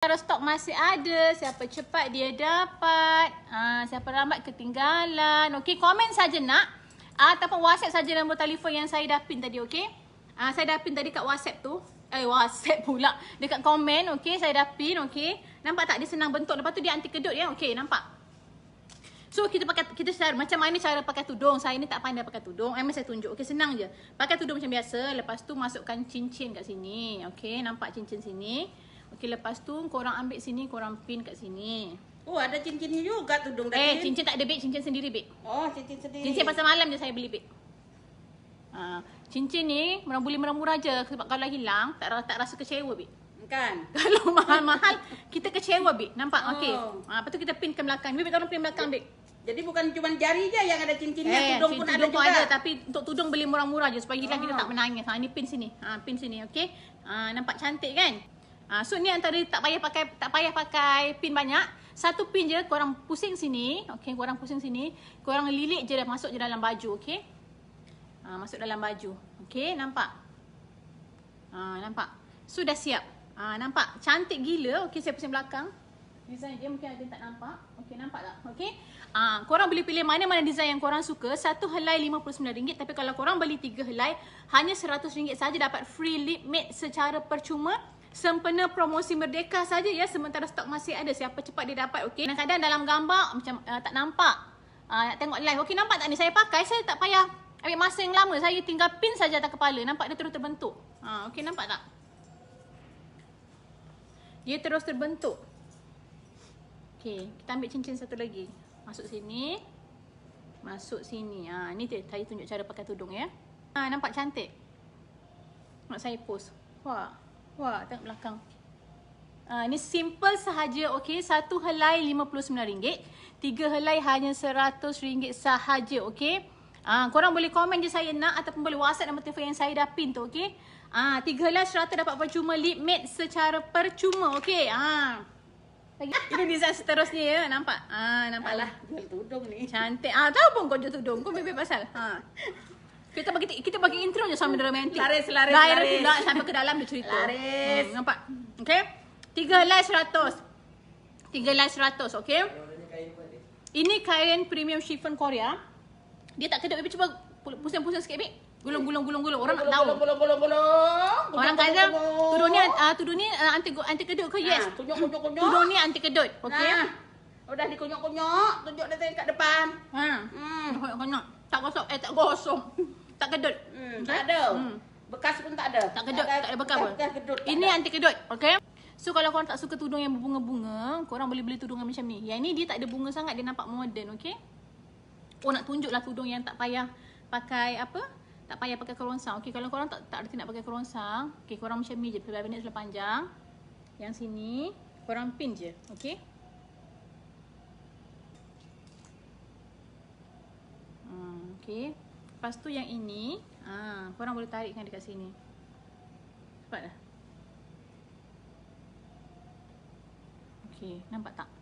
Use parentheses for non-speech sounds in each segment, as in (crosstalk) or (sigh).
Kalau stok masih ada, siapa cepat dia dapat, ha, siapa lambat ketinggalan. Okey, komen saja nak. Ataupun WhatsApp saja nombor telefon yang saya dah pin tadi, okey. Ha, saya dah pin tadi kat WhatsApp tu. Eh, WhatsApp (laughs) pula. Dekat komen, okey. Saya dah pin, okey. Nampak tak dia senang bentuk. Lepas tu dia anti kedut, ya. Okey, nampak. So, kita pakai kita cara macam mana cara pakai tudung. Saya ni tak pandai pakai tudung. Memang saya tunjuk. Okey, senang je. Pakai tudung macam biasa. Lepas tu masukkan cincin kat sini. Okey, nampak cincin sini. Okey lepas tu korang ambil sini korang pin kat sini. Oh ada cincinnya juga tudung tadi. Eh cincin tak ada beg cincin sendiri beg. Oh cincin sendiri. Cincin pasal malam je saya beli beg. Ha, cincin ni murah boleh murah-murah je sebab kalau hilang tak tak rasa kecewa beg. Kan? (laughs) Kalau mahal-mahal kita kecewa beg. Nampak oh. okey. Ha, lepas tu kita pin ke belakang. Beg orang pin belakang beg. Jadi bukan cuma jari je yang ada cincinnya, eh, tudung pun tudung ada pun juga. Ada, tapi untuk tudung beli murah-murah je supaya hilang oh. kita ah. tak menangis. Ha, ni pin sini. Ha, pin sini okey. Ha, nampak cantik kan? Ha, so ni antara tak payah pakai tak payah pakai pin banyak. Satu pin je korang pusing sini. Okay, korang pusing sini. Korang lilit je dah masuk je dalam baju. Okay. Ha, masuk dalam baju. Okay, nampak? Ha, nampak? So siap. Ha, nampak? Cantik gila. Okay, saya pusing belakang. Design dia mungkin ada tak nampak. Okay, nampak tak? Okay. Ha, korang boleh pilih mana-mana design yang korang suka. Satu helai RM59. Tapi kalau korang beli tiga helai, hanya RM100 saja dapat free lip mat secara percuma sempena promosi merdeka saja ya sementara stok masih ada siapa cepat dia dapat okey kadang-kadang dalam gambar macam uh, tak nampak uh, nak tengok live okey nampak tak ni saya pakai saya tak payah ambil masa yang lama saya tinggal pin saja atas kepala nampak dia terus terbentuk ha uh, okey nampak tak dia terus terbentuk okey kita ambil cincin satu lagi masuk sini masuk sini ha uh, ni saya tunjuk cara pakai tudung ya ha uh, nampak cantik nak saya post wah Wah, tengok belakang. Uh, ini simple sahaja. Okey, satu helai RM59. Tiga helai hanya RM100 sahaja. Okey. Uh, korang boleh komen je saya nak ataupun boleh whatsapp nama telefon yang saya dah pin tu. Okey. Uh, tiga helai serata dapat percuma lip matte secara percuma. Okey. Okey. Uh. (laughs) Ini design seterusnya ya. Nampak? Ah, nampaklah. lah. Jual tudung ni. Cantik. Ah, tahu pun kau jual tudung. Kau bebek pasal. Ha kita kita bagi intro je sampai romantik. Laris, laris, laris. Laris pula sampai ke dalam dia cerita. Laris. Hmm, nampak? Okay. Tiga helai seratus. Tiga helai seratus, okay. Ini kain premium chiffon Korea. Dia tak kedok, kedap. Cuba pusing-pusing sikit, Gulung, gulung, gulung, gulung. Orang gulung, nak gulung, tahu. Gulung, gulung, gulung, Orang gulung, kata, tudung ni, uh, ah, tudung ni uh, ah, anti, anti kedut ke? Ah, yes. Nah, kunyuk, Tudung ni anti kedok Okay. Nah. Udah dikunyuk-kunyuk, tunjuk dia kat depan. Ha. Hmm. Kunyuk, Tak gosok, eh tak gosok. Tak kedut. Hmm, okay? Tak ada. Hmm. Bekas pun tak ada. Tak kedut, tak ada, tak ada bekas Kedut, ini ada. anti kedut. Okay. So kalau korang tak suka tudung yang berbunga-bunga, korang boleh beli tudung macam ni. Yang ni dia tak ada bunga sangat, dia nampak moden, okay? Oh nak tunjuklah tudung yang tak payah pakai apa? Tak payah pakai keronsang. Okay, kalau korang tak tak reti nak pakai keronsang, okay, korang macam ni je. Pilih bandit sudah panjang. Yang sini, korang pin je, okay? Hmm, okay. Lepas tu yang ini, ha, korang boleh tarikkan dekat sini. Cepat dah. Okey, nampak tak?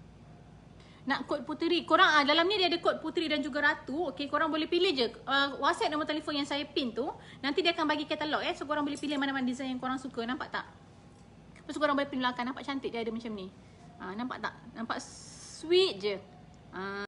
Nak kod puteri. Korang ha, dalam ni dia ada kod puteri dan juga ratu. Okey, korang boleh pilih je. Uh, WhatsApp nombor telefon yang saya pin tu. Nanti dia akan bagi katalog eh. So korang boleh pilih mana-mana desain yang korang suka. Nampak tak? Lepas korang boleh pin belakang. Nampak cantik dia ada macam ni. Ha, nampak tak? Nampak sweet je. Ha.